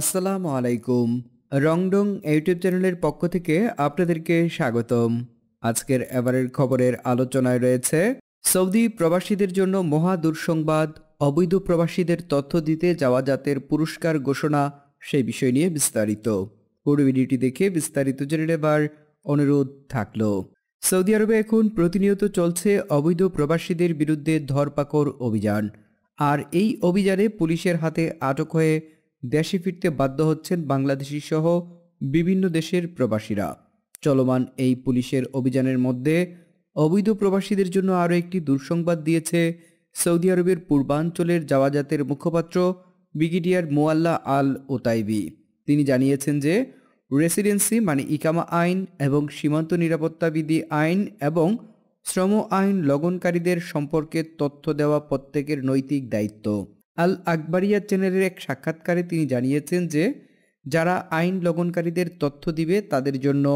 আসসালামু আলাইকুম রংডং ইউটিউব চ্যানেলের পক্ষ থেকে আপনাদেরকে স্বাগতম আজকের এবারের খবরের আলোচনায় রয়েছে সৌদি প্রবাসীদের জন্য মহা দুঃসংবাদ অবৈধ প্রবাসীদের তথ্য দিতে যাওয়া জাতের পুরস্কার ঘোষণা সেই বিষয় নিয়ে বিস্তারিত পুরো ভিডিওটি দেখে বিস্তারিত জেনে নেবার অনুরোধ থাকল সৌদি আরবে এখন প্রতিনিয়ত চলছে অবৈধ প্রবাসীদের বিরুদ্ধে ধরপাকড় অভিযান আর এই অভিযানে পুলিশের হাতে আটক হয়ে দেশে ফিরতে বাধ্য হচ্ছেন বাংলাদেশি সহ বিভিন্ন দেশের প্রবাসীরা চলমান এই পুলিশের অভিযানের মধ্যে অবৈধ প্রবাসীদের জন্য আরও একটি দুঃসংবাদ দিয়েছে সৌদি আরবের পূর্বাঞ্চলের জাওয়াজাতের মুখপাত্র ব্রিগেডিয়ার মোয়াল্লা আল ওতাইবি তিনি জানিয়েছেন যে রেসিডেন্সি মানে ইকামা আইন এবং সীমান্ত নিরাপত্তা বিধি আইন এবং শ্রম আইন লগনকারীদের সম্পর্কে তথ্য দেওয়া প্রত্যেকের নৈতিক দায়িত্ব আল আকবরিয়া চ্যানেলের এক সাক্ষাৎকারে তিনি জানিয়েছেন যে যারা আইন লগনকারীদের তথ্য দিবে তাদের জন্য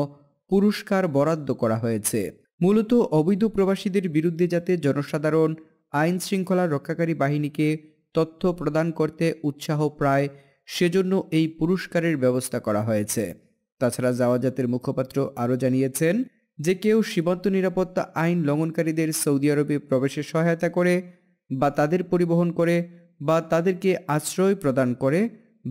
পুরস্কার বরাদ্দ করা হয়েছে মূলত অবৈধ প্রবাসীদের বিরুদ্ধে যাতে জনসাধারণ আইন শৃঙ্খলা রক্ষাকারী বাহিনীকে তথ্য প্রদান করতে উৎসাহ প্রায় সেজন্য এই পুরস্কারের ব্যবস্থা করা হয়েছে তাছাড়া জাওয়াজাতের মুখপাত্র আরও জানিয়েছেন যে কেউ সীমান্ত নিরাপত্তা আইন লঙ্ঘনকারীদের সৌদি আরবে প্রবেশে সহায়তা করে বা তাদের পরিবহন করে বা তাদেরকে আশ্রয় প্রদান করে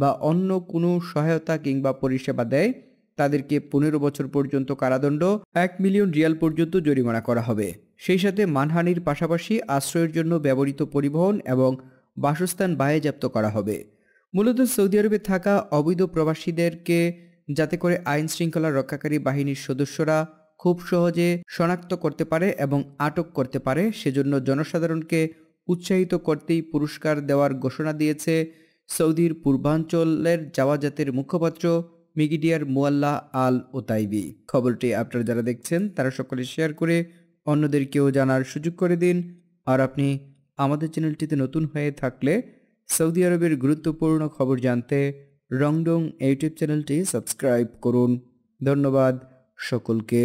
বা অন্য কোনো সহায়তা কিংবা পরিষেবা দেয় তাদেরকে পনেরো বছর পর্যন্ত কারাদণ্ড এক মিলিয়ন রিয়াল পর্যন্ত জরিমানা করা হবে সেই সাথে মানহানির পাশাপাশি আশ্রয়ের জন্য ব্যবহৃত পরিবহন এবং বাসস্থান বায়েজাপ্ত করা হবে মূলত সৌদি আরবে থাকা অবৈধ প্রবাসীদেরকে যাতে করে আইন শৃঙ্খলা রক্ষাকারী বাহিনীর সদস্যরা খুব সহজে শনাক্ত করতে পারে এবং আটক করতে পারে সেজন্য জনসাধারণকে উৎসাহিত করতেই পুরস্কার দেওয়ার ঘোষণা দিয়েছে সৌদির পূর্বাঞ্চলের জাওয়াজাতের মুখপাত্র মিগিডিয়ার মুয়াল্লা আল ওতাইবি খবরটি আপনারা যারা দেখছেন তারা সকলে শেয়ার করে অন্যদেরকেও জানার সুযোগ করে দিন আর আপনি আমাদের চ্যানেলটিতে নতুন হয়ে থাকলে সৌদি আরবের গুরুত্বপূর্ণ খবর জানতে রংডং ইউটিউব চ্যানেলটি সাবস্ক্রাইব করুন ধন্যবাদ সকলকে